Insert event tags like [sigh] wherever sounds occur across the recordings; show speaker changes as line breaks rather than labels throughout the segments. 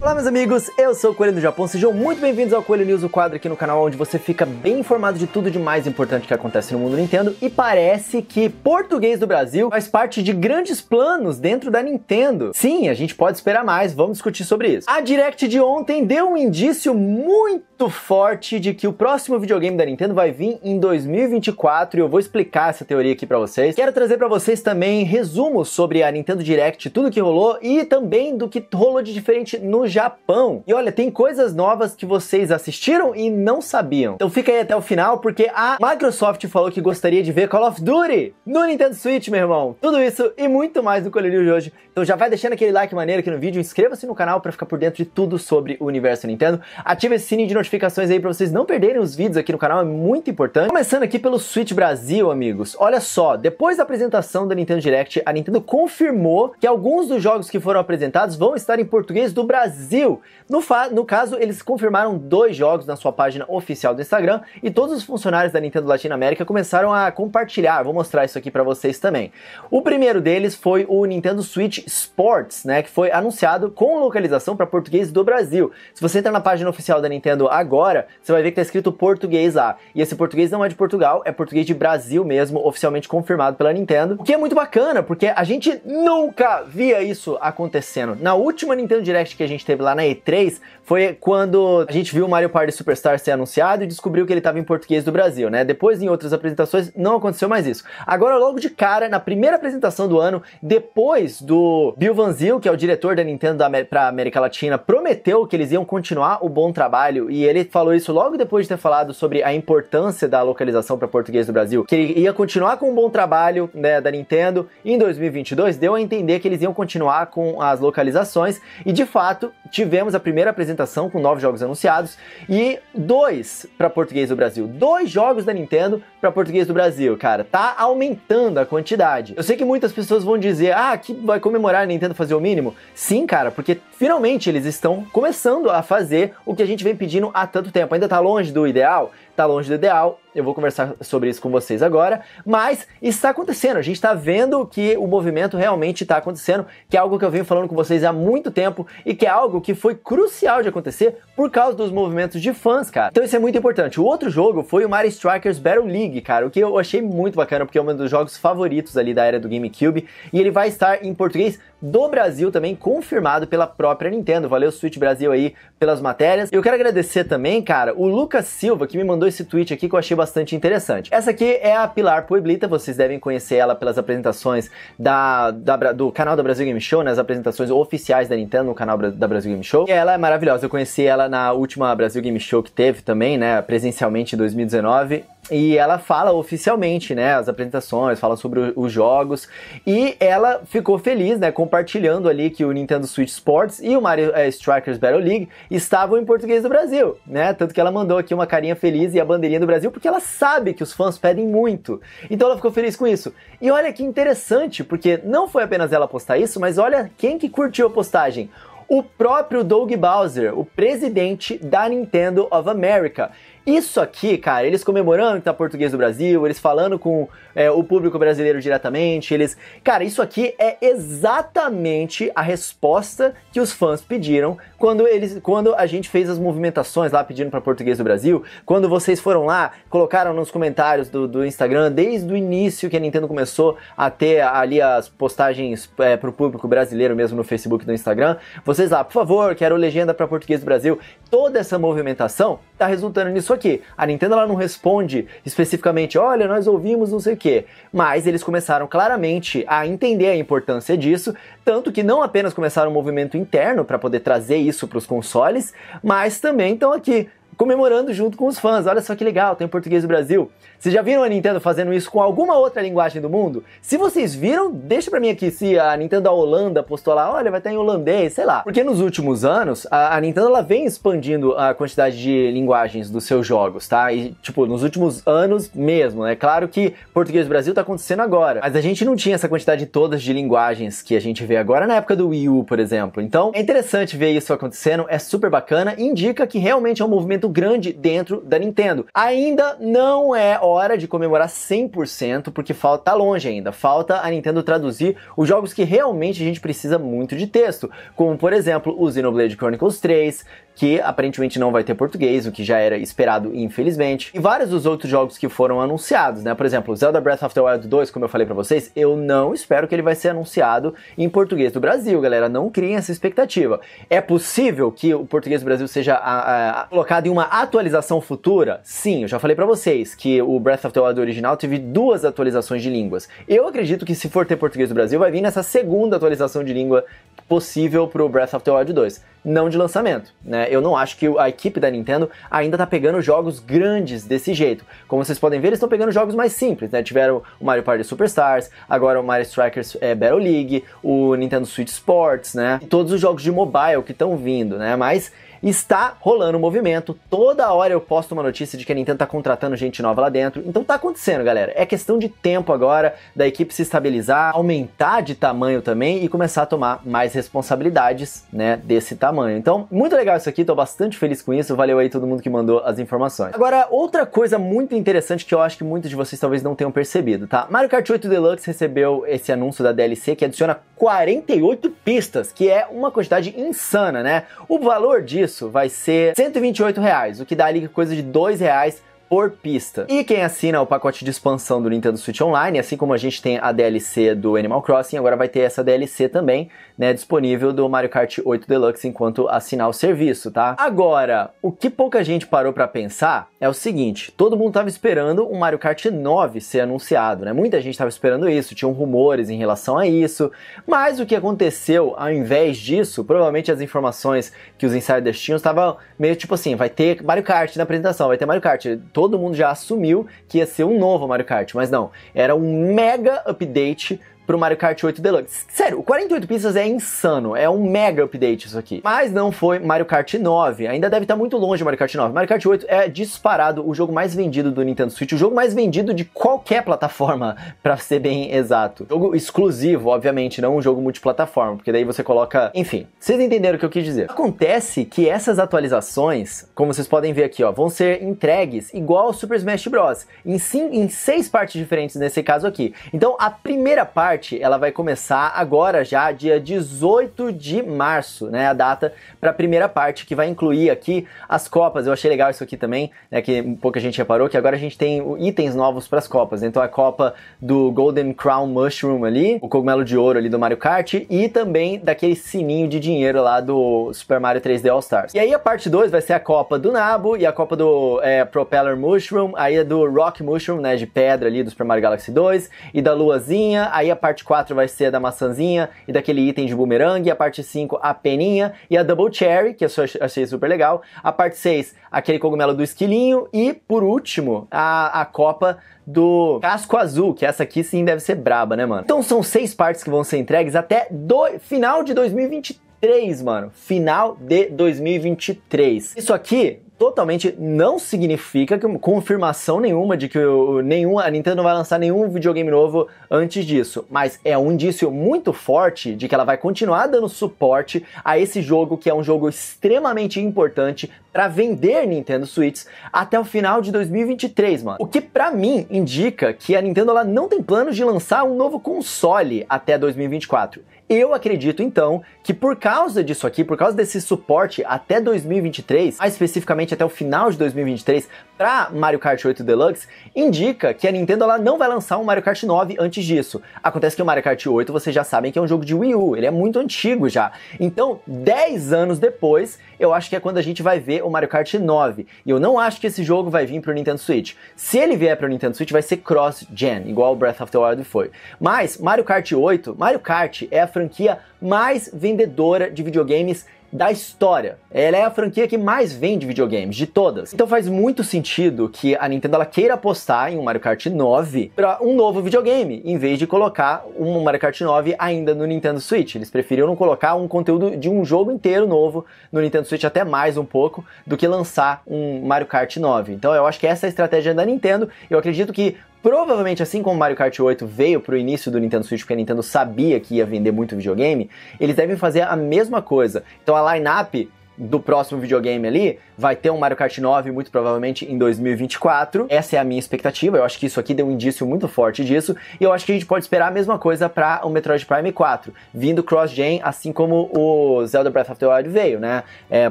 Olá meus amigos, eu sou o Coelho do Japão, sejam muito bem-vindos ao Coelho News, o quadro aqui no canal onde você fica bem informado de tudo de mais importante que acontece no mundo Nintendo e parece que português do Brasil faz parte de grandes planos dentro da Nintendo. Sim, a gente pode esperar mais, vamos discutir sobre isso. A Direct de ontem deu um indício muito muito forte de que o próximo videogame da Nintendo vai vir em 2024 e eu vou explicar essa teoria aqui para vocês. Quero trazer para vocês também resumos sobre a Nintendo Direct, tudo que rolou e também do que rolou de diferente no Japão. E olha, tem coisas novas que vocês assistiram e não sabiam. Então fica aí até o final porque a Microsoft falou que gostaria de ver Call of Duty no Nintendo Switch, meu irmão. Tudo isso e muito mais no Colírio de hoje. Então já vai deixando aquele like maneiro aqui no vídeo, inscreva-se no canal para ficar por dentro de tudo sobre o universo Nintendo. Ative esse sininho de notificação notificações aí para vocês não perderem os vídeos aqui no canal, é muito importante. Começando aqui pelo Switch Brasil, amigos. Olha só, depois da apresentação da Nintendo Direct, a Nintendo confirmou que alguns dos jogos que foram apresentados vão estar em português do Brasil. No, no caso, eles confirmaram dois jogos na sua página oficial do Instagram e todos os funcionários da Nintendo América começaram a compartilhar. Vou mostrar isso aqui para vocês também. O primeiro deles foi o Nintendo Switch Sports, né, que foi anunciado com localização para português do Brasil. Se você entrar na página oficial da Nintendo agora, você vai ver que tá escrito português lá. E esse português não é de Portugal, é português de Brasil mesmo, oficialmente confirmado pela Nintendo. O que é muito bacana, porque a gente nunca via isso acontecendo. Na última Nintendo Direct que a gente teve lá na E3, foi quando a gente viu o Mario Party Superstar ser anunciado e descobriu que ele estava em português do Brasil, né? Depois, em outras apresentações, não aconteceu mais isso. Agora, logo de cara, na primeira apresentação do ano, depois do Bill Van Zil, que é o diretor da Nintendo para América Latina, prometeu que eles iam continuar o bom trabalho e ele falou isso logo depois de ter falado sobre a importância da localização para português do Brasil, que ele ia continuar com um bom trabalho né, da Nintendo. Em 2022 deu a entender que eles iam continuar com as localizações e de fato tivemos a primeira apresentação com nove jogos anunciados e dois para português do Brasil, dois jogos da Nintendo para português do Brasil, cara, tá aumentando a quantidade. Eu sei que muitas pessoas vão dizer, ah, que vai comemorar a Nintendo fazer o mínimo. Sim, cara, porque finalmente eles estão começando a fazer o que a gente vem pedindo há tanto tempo ainda está longe do ideal, tá longe do ideal. Eu vou conversar sobre isso com vocês agora, mas está acontecendo. A gente está vendo que o movimento realmente está acontecendo, que é algo que eu venho falando com vocês há muito tempo e que é algo que foi crucial de acontecer por causa dos movimentos de fãs, cara. Então isso é muito importante. O outro jogo foi o Mario Strikers Battle League, cara, o que eu achei muito bacana porque é um dos jogos favoritos ali da era do GameCube e ele vai estar em português do Brasil também confirmado pela própria Nintendo. Valeu Switch Brasil aí pelas matérias. Eu quero agradecer também, cara, o Lucas Silva que me mandou esse tweet aqui que eu achei bastante interessante. Essa aqui é a Pilar Pueblita, vocês devem conhecer ela pelas apresentações da, da do canal da Brasil Game Show, né, apresentações oficiais da Nintendo no canal da Brasil Game Show. E ela é maravilhosa, eu conheci ela na última Brasil Game Show que teve também, né, presencialmente em 2019 e ela fala oficialmente, né, as apresentações, fala sobre os jogos e ela ficou feliz, né, compartilhando ali que o Nintendo Switch Sports e o Mario é, Strikers Battle League estavam em português do Brasil, né? Tanto que ela mandou aqui uma carinha feliz e a bandeirinha do Brasil porque ela sabe que os fãs pedem muito. Então ela ficou feliz com isso. E olha que interessante, porque não foi apenas ela postar isso, mas olha quem que curtiu a postagem o próprio Doug Bowser, o presidente da Nintendo of America. Isso aqui, cara, eles comemorando que tá português do Brasil, eles falando com é, o público brasileiro diretamente, eles. Cara, isso aqui é exatamente a resposta que os fãs pediram quando eles. Quando a gente fez as movimentações lá pedindo para português do Brasil, quando vocês foram lá, colocaram nos comentários do, do Instagram, desde o início que a Nintendo começou a ter ali as postagens é, pro público brasileiro mesmo no Facebook e no Instagram, vocês lá, por favor, quero legenda para português do Brasil. Toda essa movimentação tá resultando nisso que a Nintendo ela não responde especificamente, olha, nós ouvimos não sei o quê. Mas eles começaram claramente a entender a importância disso, tanto que não apenas começaram um movimento interno para poder trazer isso para os consoles, mas também estão aqui comemorando junto com os fãs. Olha só que legal, tem português do Brasil, vocês já viram a Nintendo fazendo isso com alguma outra linguagem do mundo? Se vocês viram, deixa pra mim aqui se a Nintendo da Holanda postou lá, olha, vai estar em holandês, sei lá. Porque nos últimos anos, a, a Nintendo ela vem expandindo a quantidade de linguagens dos seus jogos, tá? E, tipo, nos últimos anos mesmo, né? claro que português do Brasil tá acontecendo agora, mas a gente não tinha essa quantidade todas de linguagens que a gente vê agora na época do Wii U, por exemplo. Então, é interessante ver isso acontecendo, é super bacana, indica que realmente é um movimento grande dentro da Nintendo. Ainda não é hora de comemorar 100%, porque falta tá longe ainda. Falta a Nintendo traduzir os jogos que realmente a gente precisa muito de texto, como por exemplo, o Xenoblade Chronicles 3, que aparentemente não vai ter português, o que já era esperado, infelizmente. E vários dos outros jogos que foram anunciados, né? Por exemplo, Zelda Breath of the Wild 2, como eu falei para vocês, eu não espero que ele vai ser anunciado em português do Brasil, galera. Não criem essa expectativa. É possível que o português do Brasil seja a, ah, a, ah, colocado em uma atualização futura? Sim, eu já falei para vocês que o o Breath of the Wild original teve duas atualizações de línguas. Eu acredito que se for ter português do Brasil, vai vir nessa segunda atualização de língua possível pro Breath of the Wild 2. Não de lançamento, né? Eu não acho que a equipe da Nintendo ainda tá pegando jogos grandes desse jeito. Como vocês podem ver, eles estão pegando jogos mais simples, né? Tiveram o Mario Party Superstars, agora o Mario Strikers é, Battle League, o Nintendo Switch Sports, né? E todos os jogos de mobile que estão vindo, né? Mas está rolando um movimento. Toda hora eu posto uma notícia de que a Nintendo está contratando gente nova lá dentro. Então tá acontecendo, galera. É questão de tempo agora da equipe se estabilizar, aumentar de tamanho também e começar a tomar mais responsabilidades, né, desse tamanho. Então, muito legal isso aqui, tô bastante feliz com isso. Valeu aí todo mundo que mandou as informações. Agora, outra coisa muito interessante que eu acho que muitos de vocês talvez não tenham percebido, tá? Mario Kart 8 Deluxe recebeu esse anúncio da DLC que adiciona 48 pistas, que é uma quantidade insana, né? O valor disso vai ser 128 reais, o que dá ali coisa de dois reais por pista. E quem assina o pacote de expansão do Nintendo Switch Online, assim como a gente tem a DLC do Animal Crossing, agora vai ter essa DLC também, né, disponível do Mario Kart 8 Deluxe enquanto assinar o serviço, tá? Agora, o que pouca gente parou para pensar é o seguinte, todo mundo tava esperando o um Mario Kart 9 ser anunciado, né? Muita gente tava esperando isso, tinham rumores em relação a isso, mas o que aconteceu ao invés disso, provavelmente as informações que os insiders tinham estavam meio tipo assim, vai ter Mario Kart na apresentação, vai ter Mario Kart. Todo mundo já assumiu que ia ser um novo Mario Kart, mas não, era um mega update pro Mario Kart 8 Deluxe. Sério, o 48 pistas é insano, é um mega update isso aqui. Mas não foi Mario Kart 9, ainda deve estar tá muito longe Mario Kart 9. Mario Kart 8 é disparado o jogo mais vendido do Nintendo Switch, o jogo mais vendido de qualquer plataforma, [laughs] para ser bem exato. Jogo exclusivo, obviamente, não um jogo multiplataforma, porque daí você coloca, enfim, vocês entenderam o que eu quis dizer. Acontece que essas atualizações, como vocês podem ver aqui, ó, vão ser entregues igual ao Super Smash Bros. em, em seis partes diferentes nesse caso aqui. Então, a primeira parte parte, ela vai começar agora já, dia 18 de março, né? A data para a primeira parte, que vai incluir aqui as Copas. Eu achei legal isso aqui também, né? Que pouca gente reparou, que agora a gente tem itens novos para as Copas. Então a Copa do Golden Crown Mushroom ali, o cogumelo de ouro ali do Mario Kart, e também daquele sininho de dinheiro lá do Super Mario 3D All Stars. E aí a parte 2 vai ser a Copa do Nabo e a Copa do é, Propeller Mushroom, aí a do Rock Mushroom, né? De pedra ali do Super Mario Galaxy 2, e da Luazinha, aí a parte parte 4 vai ser a da maçãzinha e daquele item de bumerangue, a parte 5 a peninha e a double cherry, que eu achei super legal, a parte 6 aquele cogumelo do esquilinho e, por último, a, a copa do casco azul, que essa aqui sim deve ser braba, né, mano? Então são seis partes que vão ser entregues até do final de 2023. 2023, mano. Final de 2023. Isso aqui totalmente não significa que confirmação nenhuma de que nenhum, a Nintendo vai lançar nenhum videogame novo antes disso, mas é um indício muito forte de que ela vai continuar dando suporte a esse jogo que é um jogo extremamente importante para vender Nintendo Switch até o final de 2023, mano. O que para mim indica que a Nintendo ela não tem planos de lançar um novo console até 2024. Eu acredito então que por causa disso aqui, por causa desse suporte até 2023, mais especificamente até o final de 2023 para Mario Kart 8 Deluxe, indica que a Nintendo ela não vai lançar um Mario Kart 9 antes disso. Acontece que o Mario Kart 8, vocês já sabem que é um jogo de Wii U, ele é muito antigo já. Então, 10 anos depois, eu acho que é quando a gente vai ver o Mario Kart 9. E eu não acho que esse jogo vai vir para o Nintendo Switch. Se ele vier para o Nintendo Switch, vai ser cross-gen, igual o Breath of the Wild foi. Mas Mario Kart 8, Mario Kart é a franquia mais vendedora de videogames da história. Ela é a franquia que mais vende videogames de todas. Então faz muito sentido que a Nintendo ela queira apostar em um Mario Kart 9 para um novo videogame, em vez de colocar um Mario Kart 9 ainda no Nintendo Switch. Eles preferiram colocar um conteúdo de um jogo inteiro novo no Nintendo Switch até mais um pouco do que lançar um Mario Kart 9. Então eu acho que essa é a estratégia da Nintendo. Eu acredito que Provavelmente, assim como Mario Kart 8 veio pro início do Nintendo Switch, porque a Nintendo sabia que ia vender muito videogame, eles devem fazer a mesma coisa. Então a line-up do próximo videogame ali, vai ter um Mario Kart 9, muito provavelmente em 2024. Essa é a minha expectativa. Eu acho que isso aqui deu um indício muito forte disso. E eu acho que a gente pode esperar a mesma coisa para o Metroid Prime 4, vindo cross-gen, assim como o Zelda Breath of the Wild veio, né? É,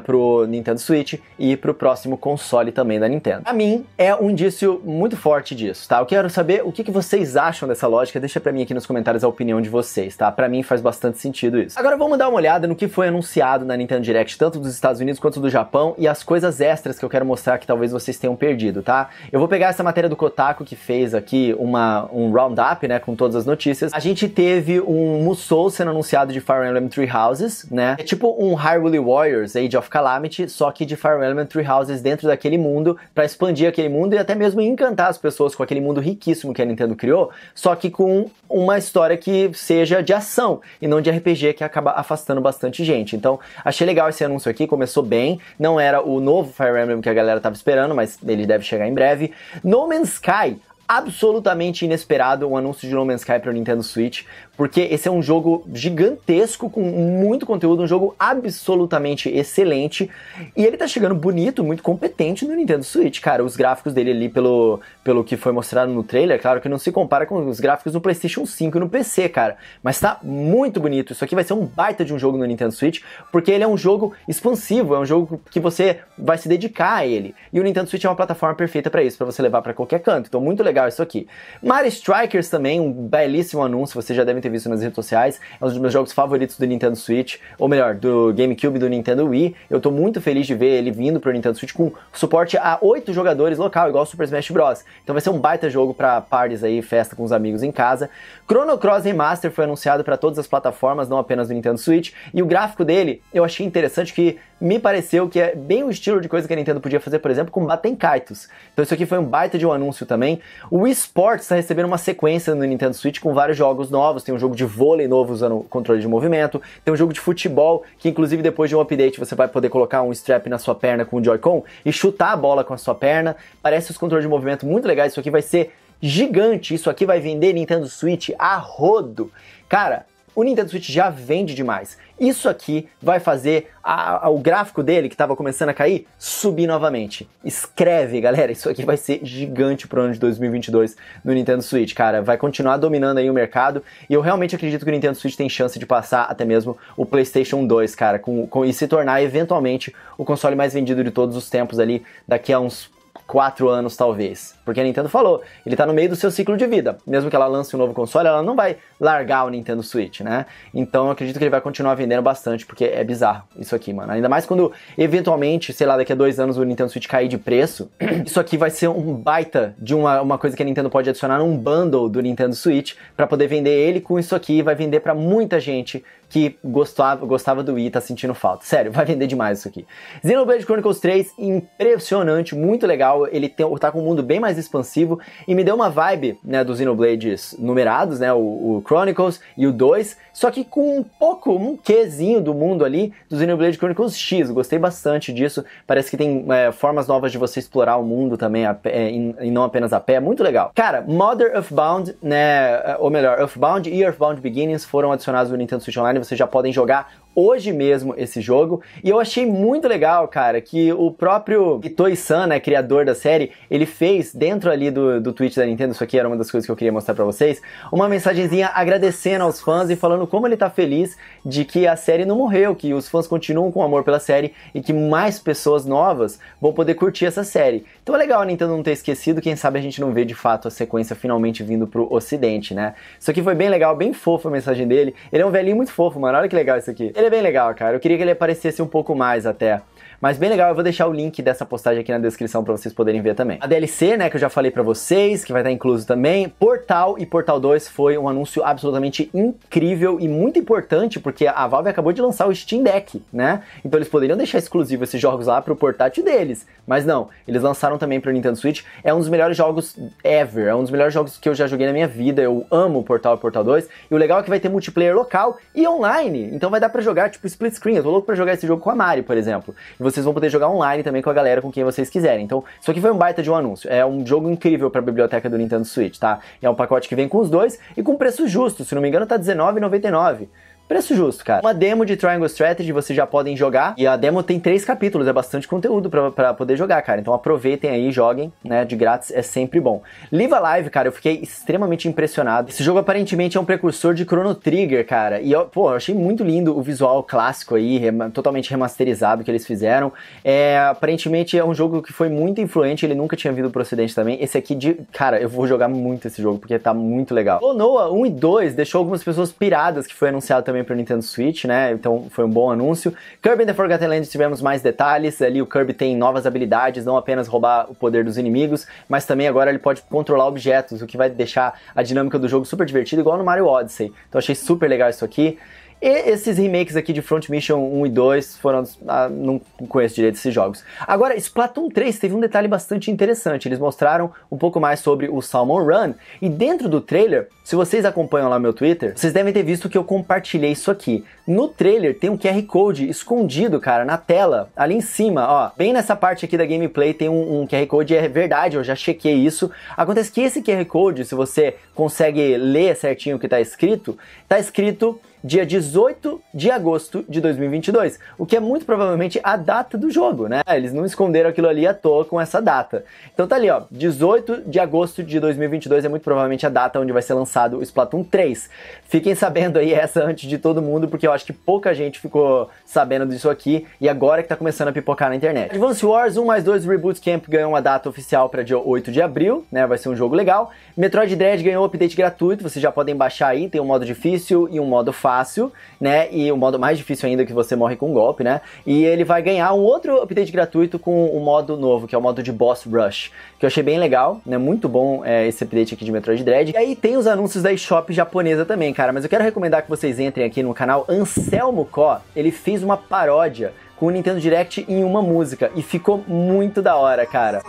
pro Nintendo Switch e pro próximo console também da Nintendo. A mim, é um indício muito forte disso, tá? Eu quero saber o que, que vocês acham dessa lógica. Deixa para mim aqui nos comentários a opinião de vocês, tá? Para mim faz bastante sentido isso. Agora vamos dar uma olhada no que foi anunciado na Nintendo Direct, tanto dos Estados Unidos quanto do Japão e as coisas extras que eu quero mostrar que talvez vocês tenham perdido, tá? Eu vou pegar essa matéria do Kotaku que fez aqui uma, um roundup, né, com todas as notícias. A gente teve um Musou sendo anunciado de Fire Emblem Three Houses, né? É tipo um Hyrule Warriors, Age of Calamity, só que de Fire Emblem Three Houses dentro daquele mundo, para expandir aquele mundo e até mesmo encantar as pessoas com aquele mundo riquíssimo que a Nintendo criou, só que com uma história que seja de ação e não de RPG que acaba afastando bastante gente. Então, achei legal esse anúncio aqui começou bem. Não era o novo Fire Emblem que a galera tava esperando, mas ele deve chegar em breve. No Man's Sky absolutamente inesperado um anúncio de No Man's Sky para o Nintendo Switch porque esse é um jogo gigantesco, com muito conteúdo, um jogo absolutamente excelente. E ele tá chegando bonito, muito competente no Nintendo Switch, cara. Os gráficos dele ali, pelo, pelo que foi mostrado no trailer, claro que não se compara com os gráficos do PlayStation 5 e no PC, cara. Mas tá muito bonito. Isso aqui vai ser um baita de um jogo no Nintendo Switch, porque ele é um jogo expansivo, é um jogo que você vai se dedicar a ele. E o Nintendo Switch é uma plataforma perfeita para isso, para você levar para qualquer canto. Então, muito legal isso aqui. Mario Strikers também, um belíssimo anúncio, você já deve ter ter visto nas redes sociais. É um dos meus jogos favoritos do Nintendo Switch, ou melhor, do GameCube do Nintendo Wii. Eu tô muito feliz de ver ele vindo pro Nintendo Switch com suporte a oito jogadores local, igual Super Smash Bros. Então vai ser um baita jogo para parties aí, festa com os amigos em casa. Chrono Cross Remaster foi anunciado para todas as plataformas, não apenas do Nintendo Switch, e o gráfico dele eu achei interessante que me pareceu que é bem o estilo de coisa que a Nintendo podia fazer, por exemplo, com Kaitos. Então isso aqui foi um baita de um anúncio também. O eSports está recebendo uma sequência no Nintendo Switch com vários jogos novos, tem um jogo de vôlei novo usando controle de movimento, tem um jogo de futebol que inclusive depois de um update você vai poder colocar um strap na sua perna com o Joy-Con e chutar a bola com a sua perna. Parece os controles de movimento muito legais, isso aqui vai ser gigante, isso aqui vai vender Nintendo Switch a rodo. Cara, o Nintendo Switch já vende demais. Isso aqui vai fazer a, a, o gráfico dele, que estava começando a cair, subir novamente. Escreve, galera, isso aqui vai ser gigante pro ano de 2022 no Nintendo Switch, cara. Vai continuar dominando aí o mercado e eu realmente acredito que o Nintendo Switch tem chance de passar até mesmo o PlayStation 2, cara, com, com, e se tornar eventualmente o console mais vendido de todos os tempos ali daqui a uns 4 anos, talvez. Porque a Nintendo falou, ele está no meio do seu ciclo de vida. Mesmo que ela lance um novo console, ela não vai largar o Nintendo Switch, né? Então eu acredito que ele vai continuar vendendo bastante, porque é bizarro isso aqui, mano. Ainda mais quando, eventualmente, sei lá, daqui a dois anos o Nintendo Switch cair de preço, [clears throat] isso aqui vai ser um baita de uma, uma coisa que a Nintendo pode adicionar num bundle do Nintendo Switch para poder vender ele com isso aqui e vai vender para muita gente que gostava, gostava do Wii e tá sentindo falta. Sério, vai vender demais isso aqui. Xenoblade Chronicles 3, impressionante, muito legal. Ele tem, tá com um mundo bem mais expansivo e me deu uma vibe né, dos Xenoblades numerados, né, o, o, Chronicles e o 2, só que com um pouco, um quezinho do mundo ali dos Xenoblade Chronicles X. Gostei bastante disso, parece que tem é, formas novas de você explorar o mundo também a pé, e, e não apenas a pé, é muito legal. Cara, Mother Bound né, é, ou melhor, Earthbound e Earthbound Beginnings foram adicionados no Nintendo Switch Online, vocês já podem jogar hoje mesmo esse jogo. E eu achei muito legal, cara, que o próprio Itoi San, né, criador da série, ele fez dentro ali do, do Twitch da Nintendo, isso aqui era uma das coisas que eu queria mostrar para vocês, uma mensagenzinha agradecendo aos fãs e falando como ele tá feliz de que a série não morreu, que os fãs continuam com amor pela série e que mais pessoas novas vão poder curtir essa série. Então é legal a Nintendo não ter esquecido, quem sabe a gente não vê de fato a sequência finalmente vindo pro ocidente, né? Isso aqui foi bem legal, bem fofo a mensagem dele. Ele é um velhinho muito fofo, mano. Olha que legal isso aqui. Ele ele é bem legal, cara. Eu queria que ele aparecesse um pouco mais até. Mas bem legal, eu vou deixar o link dessa postagem aqui na descrição para vocês poderem ver também. A DLC, né, que eu já falei para vocês, que vai estar tá incluso também. Portal e Portal 2 foi um anúncio absolutamente incrível e muito importante, porque a Valve acabou de lançar o Steam Deck, né? Então eles poderiam deixar exclusivo esses jogos lá pro portátil deles, mas não, eles lançaram também pro Nintendo Switch. É um dos melhores jogos ever, é um dos melhores jogos que eu já joguei na minha vida. Eu amo Portal e Portal 2, e o legal é que vai ter multiplayer local e online, então vai dar para jogar tipo split screen. Eu tô louco para jogar esse jogo com a Mari, por exemplo. E vocês vão poder jogar online também com a galera com quem vocês quiserem. Então, isso aqui foi um baita de um anúncio. É um jogo incrível para a biblioteca do Nintendo Switch, tá? É um pacote que vem com os dois e com preço justo, se não me engano tá R$19,99. Preço justo, cara. Uma demo de Triangle Strategy vocês já podem jogar. E a demo tem três capítulos, é bastante conteúdo para poder jogar, cara. Então aproveitem aí, joguem, né? De grátis é sempre bom. Live Alive, cara, eu fiquei extremamente impressionado. Esse jogo aparentemente é um precursor de Chrono Trigger, cara. E eu, pô, eu achei muito lindo o visual clássico aí, totalmente remasterizado que eles fizeram. É, aparentemente é um jogo que foi muito influente, ele nunca tinha vindo pro ocidente também. Esse aqui, de, cara, eu vou jogar muito esse jogo porque tá muito legal. O Noah 1 e 2 deixou algumas pessoas piradas que foi anunciado também também para o Nintendo Switch, né? Então foi um bom anúncio. Kirby The Forgotten Land tivemos mais detalhes. Ali o Kirby tem novas habilidades, não apenas roubar o poder dos inimigos, mas também agora ele pode controlar objetos, o que vai deixar a dinâmica do jogo super divertida, igual no Mario Odyssey. Então achei super legal isso aqui. E esses remakes aqui de Front Mission 1 e 2 foram. Ah, não conheço direito esses jogos. Agora, Splatoon 3 teve um detalhe bastante interessante. Eles mostraram um pouco mais sobre o Salmon Run. E dentro do trailer, se vocês acompanham lá meu Twitter, vocês devem ter visto que eu compartilhei isso aqui. No trailer tem um QR Code escondido, cara, na tela, ali em cima, ó. Bem nessa parte aqui da gameplay tem um, um QR Code, é verdade, eu já chequei isso. Acontece que esse QR Code, se você consegue ler certinho o que tá escrito, tá escrito dia 18 de agosto de 2022, o que é muito provavelmente a data do jogo, né? Eles não esconderam aquilo ali à toa com essa data. Então tá ali, ó, 18 de agosto de 2022 é muito provavelmente a data onde vai ser lançado o Splatoon 3. Fiquem sabendo aí essa antes de todo mundo, porque eu acho que pouca gente ficou sabendo disso aqui e agora que tá começando a pipocar na internet. Advance Wars 1 mais 2 Reboot Camp ganhou uma data oficial para dia 8 de abril, né? Vai ser um jogo legal. Metroid Dread ganhou um update gratuito, vocês já podem baixar aí, tem um modo difícil e um modo fácil fácil, né? E o modo mais difícil ainda é que você morre com um golpe, né? E ele vai ganhar um outro update gratuito com o um modo novo, que é o modo de Boss Rush, que eu achei bem legal, né? Muito bom é, esse update aqui de Metroid Dread. E aí tem os anúncios da eShop japonesa também, cara, mas eu quero recomendar que vocês entrem aqui no canal Anselmo Co. Ele fez uma paródia com o Nintendo Direct em uma música e ficou muito da hora, cara.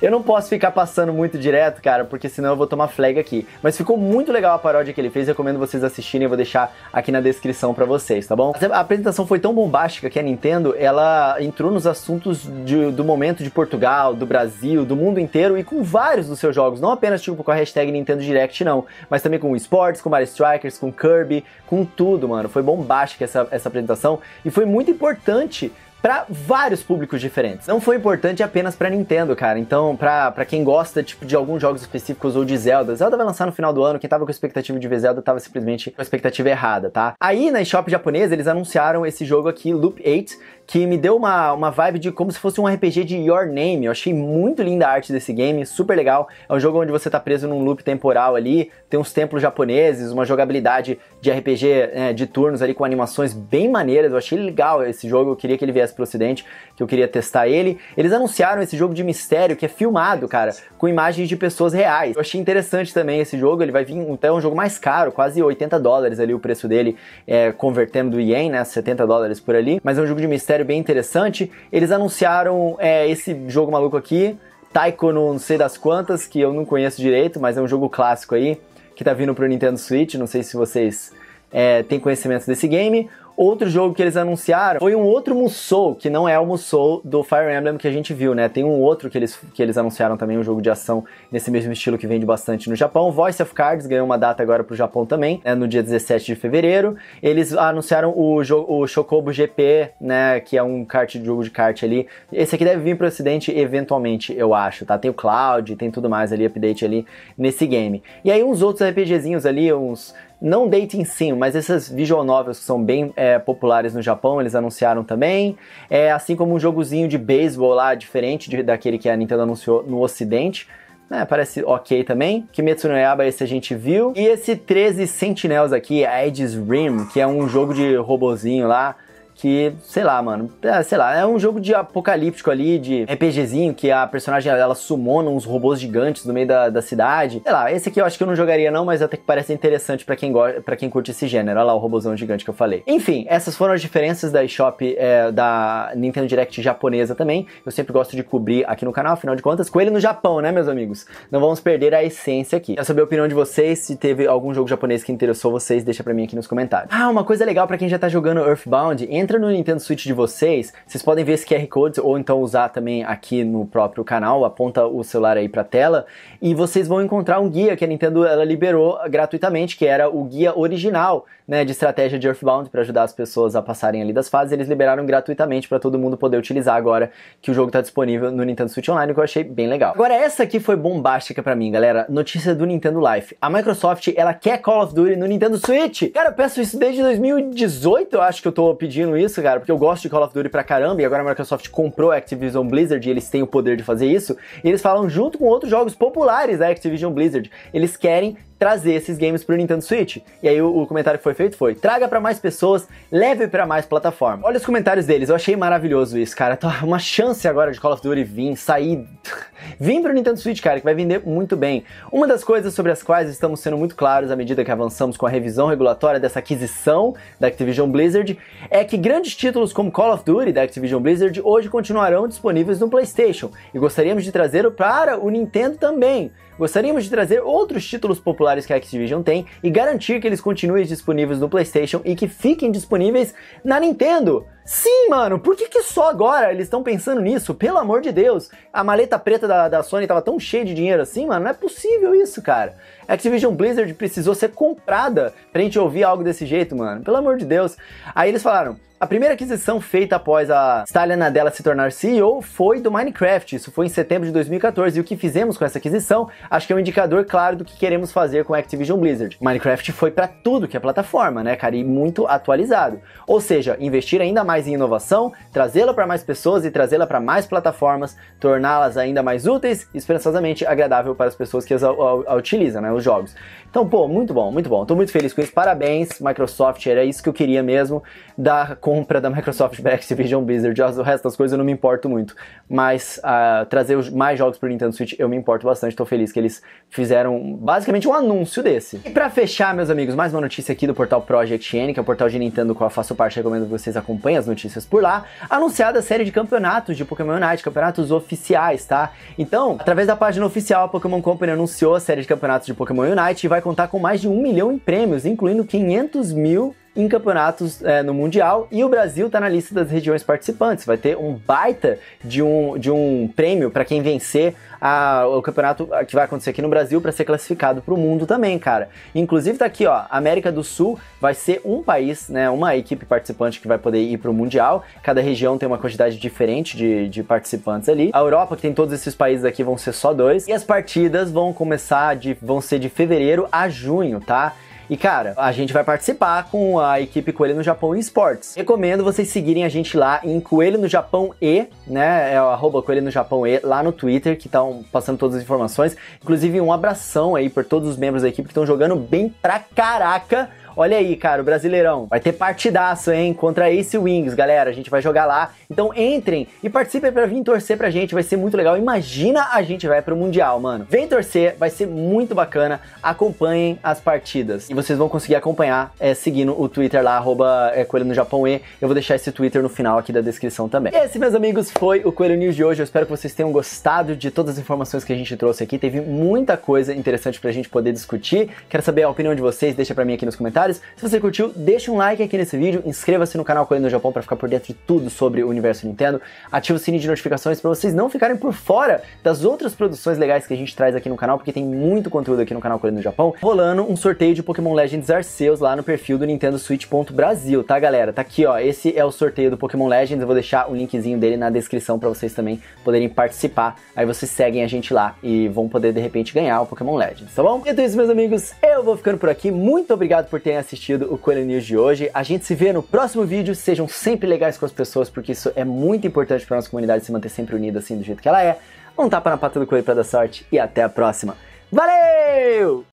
Eu não posso ficar passando muito direto, cara, porque senão eu vou tomar flag aqui. Mas ficou muito legal a paródia que ele fez, recomendo vocês assistirem, eu vou deixar aqui na descrição para vocês, tá bom? A apresentação foi tão bombástica que a Nintendo, ela entrou nos assuntos de, do momento de Portugal, do Brasil, do mundo inteiro e com vários dos seus jogos, não apenas tipo com a hashtag Nintendo Direct não, mas também com esportes, com Mario Strikers, com Kirby, com tudo, mano. Foi bombástica essa, essa apresentação e foi muito importante para vários públicos diferentes. Não foi importante apenas para Nintendo, cara. Então, para quem gosta tipo de alguns jogos específicos ou de Zelda, Zelda vai lançar no final do ano. Quem tava com expectativa de ver Zelda tava simplesmente com a expectativa errada, tá? Aí na eShop japonesa eles anunciaram esse jogo aqui, Loop 8, que me deu uma, uma vibe de como se fosse um RPG de Your Name. Eu achei muito linda a arte desse game, super legal. É um jogo onde você tá preso num loop temporal ali, tem uns templos japoneses, uma jogabilidade de RPG é, de turnos ali com animações bem maneiras. Eu achei legal esse jogo, eu queria que ele viesse pro ocidente, que eu queria testar ele. Eles anunciaram esse jogo de mistério que é filmado, cara, com imagens de pessoas reais. Eu achei interessante também esse jogo, ele vai vir até então, um jogo mais caro, quase 80 dólares ali o preço dele, é, convertendo do ien, né, 70 dólares por ali. Mas é um jogo de mistério série bem interessante. Eles anunciaram é, esse jogo maluco aqui, Taiko não sei das quantas, que eu não conheço direito, mas é um jogo clássico aí, que tá vindo pro Nintendo Switch, não sei se vocês é, têm conhecimento desse game. Outro jogo que eles anunciaram foi um outro Musou, que não é o Musou do Fire Emblem que a gente viu, né? Tem um outro que eles, que eles anunciaram também, um jogo de ação nesse mesmo estilo que vende bastante no Japão. Voice of Cards ganhou uma data agora pro Japão também, né? no dia 17 de fevereiro. Eles anunciaram o, o Chocobo GP, né? Que é um kart, jogo de kart ali. Esse aqui deve vir pro ocidente eventualmente, eu acho, tá? Tem o Cloud, tem tudo mais ali, update ali nesse game. E aí uns outros RPGzinhos ali, uns não Dating Sim, mas essas visual novels que são bem é, populares no Japão, eles anunciaram também. É, assim como um jogozinho de beisebol lá, diferente de, daquele que a Nintendo anunciou no Ocidente. É, parece ok também. Kimetsu no Yaba, esse a gente viu. E esse 13 Sentinels aqui, a Edge's Rim, que é um jogo de robozinho lá, que, sei lá, mano, é, sei lá, é um jogo de apocalíptico ali, de RPGzinho, que a personagem ela sumona uns robôs gigantes no meio da, da cidade. Sei lá, esse aqui eu acho que eu não jogaria não, mas até que parece interessante para quem gosta, para quem curte esse gênero. Olha lá o robôzão gigante que eu falei. Enfim, essas foram as diferenças da eShop é, da Nintendo Direct japonesa também. Eu sempre gosto de cobrir aqui no canal, afinal de contas, com ele no Japão, né, meus amigos? Não vamos perder a essência aqui. Quero saber a opinião de vocês, se teve algum jogo japonês que interessou vocês, deixa para mim aqui nos comentários. Ah, uma coisa legal para quem já tá jogando Earthbound, entra entra no Nintendo Switch de vocês, vocês podem ver esse QR Code ou então usar também aqui no próprio canal, aponta o celular aí para a tela e vocês vão encontrar um guia que a Nintendo ela liberou gratuitamente, que era o guia original, né, de estratégia de Earthbound para ajudar as pessoas a passarem ali das fases, eles liberaram gratuitamente para todo mundo poder utilizar agora que o jogo está disponível no Nintendo Switch Online, que eu achei bem legal. Agora essa aqui foi bombástica para mim, galera. Notícia do Nintendo Life. A Microsoft, ela quer Call of Duty no Nintendo Switch. Cara, eu peço isso desde 2018, eu acho que eu tô pedindo isso, cara, porque eu gosto de Call of Duty pra caramba, e agora a Microsoft comprou a Activision Blizzard e eles têm o poder de fazer isso, e eles falam junto com outros jogos populares da Activision Blizzard. Eles querem trazer esses games pro Nintendo Switch. E aí o, o comentário que foi feito foi: traga para mais pessoas, leve para mais plataforma. Olha os comentários deles, eu achei maravilhoso isso, cara. Tá uma chance agora de Call of Duty vir, sair, [laughs] vir pro Nintendo Switch, cara, que vai vender muito bem. Uma das coisas sobre as quais estamos sendo muito claros à medida que avançamos com a revisão regulatória dessa aquisição da Activision Blizzard é que grandes títulos como Call of Duty da Activision Blizzard hoje continuarão disponíveis no PlayStation e gostaríamos de trazê-lo para o Nintendo também. Gostaríamos de trazer outros títulos populares que a Activision tem e garantir que eles continuem disponíveis no PlayStation e que fiquem disponíveis na Nintendo. Sim, mano, por que, que só agora eles estão pensando nisso? Pelo amor de Deus. A maleta preta da, da Sony tava tão cheia de dinheiro assim, mano. Não é possível isso, cara. Activision Blizzard precisou ser comprada pra gente ouvir algo desse jeito, mano. Pelo amor de Deus. Aí eles falaram: a primeira aquisição feita após a Stalia dela se tornar CEO foi do Minecraft. Isso foi em setembro de 2014. E o que fizemos com essa aquisição, acho que é um indicador claro do que queremos fazer com a Activision Blizzard. Minecraft foi para tudo que é plataforma, né, cara? E muito atualizado. Ou seja, investir ainda mais mais em inovação, trazê-la para mais pessoas e trazê-la para mais plataformas, torná-las ainda mais úteis e esperançosamente agradável para as pessoas que as a, a, a utilizam, né, os jogos. Então, pô, muito bom, muito bom. Tô muito feliz com isso. Parabéns, Microsoft, era isso que eu queria mesmo da compra da Microsoft da Activision Blizzard. O resto das coisas eu não me importo muito. Mas uh, trazer mais jogos pro Nintendo Switch eu me importo bastante. Tô feliz que eles fizeram basicamente um anúncio desse. E para fechar, meus amigos, mais uma notícia aqui do portal Project N, que é o portal de Nintendo qual eu faço parte. Recomendo que vocês acompanhem as notícias por lá. Anunciada a série de campeonatos de Pokémon Unite, campeonatos oficiais, tá? Então, através da página oficial, a Pokémon Company anunciou a série de campeonatos de Pokémon Unite e vai contar com mais de um milhão em prêmios, incluindo 500 mil em campeonatos é, no Mundial e o Brasil tá na lista das regiões participantes. Vai ter um baita de um, de um prêmio para quem vencer a, o campeonato ah, que vai acontecer aqui no Brasil para ser classificado para o mundo também, cara. Inclusive tá aqui, ó, América do Sul vai ser um país, né, uma equipe participante que vai poder ir para o Mundial. Cada região tem uma quantidade diferente de, de participantes ali. A Europa, que tem todos esses países aqui, vão ser só dois. E as partidas vão começar de vão ser de fevereiro a junho, tá? E cara, a gente vai participar com a equipe Coelho no Japão Esportes. Recomendo vocês seguirem a gente lá em Coelho no Japão E, né? É o arroba Coelho no Japão E lá no Twitter, que estão tá passando todas as informações. Inclusive, um abração aí por todos os membros da equipe que estão jogando bem pra caraca. Olha aí, cara, o Brasileirão. Vai ter partidaço, hein? Contra Ace Wings, galera. A gente vai jogar lá. Então entrem e participem para vir torcer pra gente. Vai ser muito legal. Imagina a gente vai pro Mundial, mano. Vem torcer, vai ser muito bacana. Acompanhem as partidas. E vocês vão conseguir acompanhar é, seguindo o Twitter lá, arroba é, Coelho no Japão E. Eu vou deixar esse Twitter no final aqui da descrição também. Esse, meus amigos, foi o Coelho News de hoje. Eu espero que vocês tenham gostado de todas as informações que a gente trouxe aqui. Teve muita coisa interessante pra gente poder discutir. Quero saber a opinião de vocês. Deixa pra mim aqui nos comentários. Se você curtiu, deixa um like aqui nesse vídeo, inscreva-se no canal Correndo no Japão para ficar por dentro de tudo sobre o universo Nintendo, ativa o sininho de notificações para vocês não ficarem por fora das outras produções legais que a gente traz aqui no canal, porque tem muito conteúdo aqui no canal Correndo no Japão. Rolando um sorteio de Pokémon Legends Arceus lá no perfil do Nintendo Switch.brasil, tá galera? Tá aqui ó, esse é o sorteio do Pokémon Legends, eu vou deixar o linkzinho dele na descrição para vocês também poderem participar. Aí vocês seguem a gente lá e vão poder de repente ganhar o Pokémon Legends, tá bom? Então é isso meus amigos, eu vou ficando por aqui, muito obrigado por terem tenha assistido o Coelho News de hoje. A gente se vê no próximo vídeo. Sejam sempre legais com as pessoas, porque isso é muito importante para nossa comunidade se manter sempre unida assim do jeito que ela é. Um tapa na pata do coelho para dar sorte e até a próxima. Valeu!